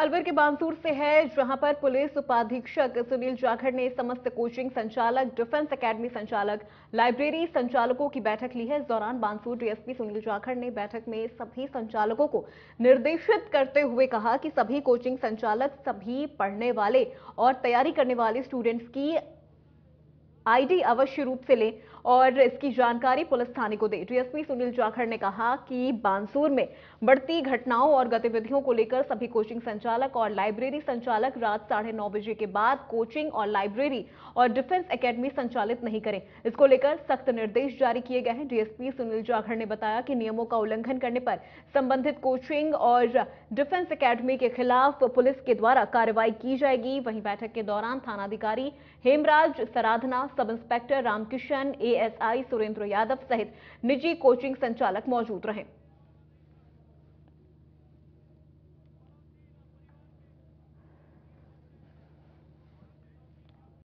अलवर के बानसूर से है जहां पर पुलिस उपाधीक्षक सुनील जाखड़ ने समस्त कोचिंग संचालक डिफेंस एकेडमी संचालक लाइब्रेरी संचालकों की बैठक ली है इस दौरान बानसूर डीएसपी सुनील जाखड़ ने बैठक में सभी संचालकों को निर्देशित करते हुए कहा कि सभी कोचिंग संचालक सभी पढ़ने वाले और तैयारी करने वाले स्टूडेंट्स की आईडी अवश्य रूप से लें और इसकी जानकारी पुलिस थाने को दी डीएसपी सुनील जाखड़ ने कहा कि बानसूर में बढ़ती घटनाओं और गतिविधियों को लेकर सभी कोचिंग संचालक और लाइब्रेरी संचालक रात साढ़े नौ बजे के बाद कोचिंग और लाइब्रेरी और डिफेंस अकेडमी संचालित नहीं करें इसको लेकर सख्त निर्देश जारी किए गए हैं डीएसपी सुनील जाखड़ ने बताया कि नियमों का उल्लंघन करने पर संबंधित कोचिंग और डिफेंस अकेडमी के खिलाफ पुलिस के द्वारा कार्रवाई की जाएगी वहीं बैठक के दौरान थानाधिकारी Hemraj Saradhana sub inspector Ramkishan A ASI Surendra Yadav सहित निजी कोचिंग संचालक मौजूद रहे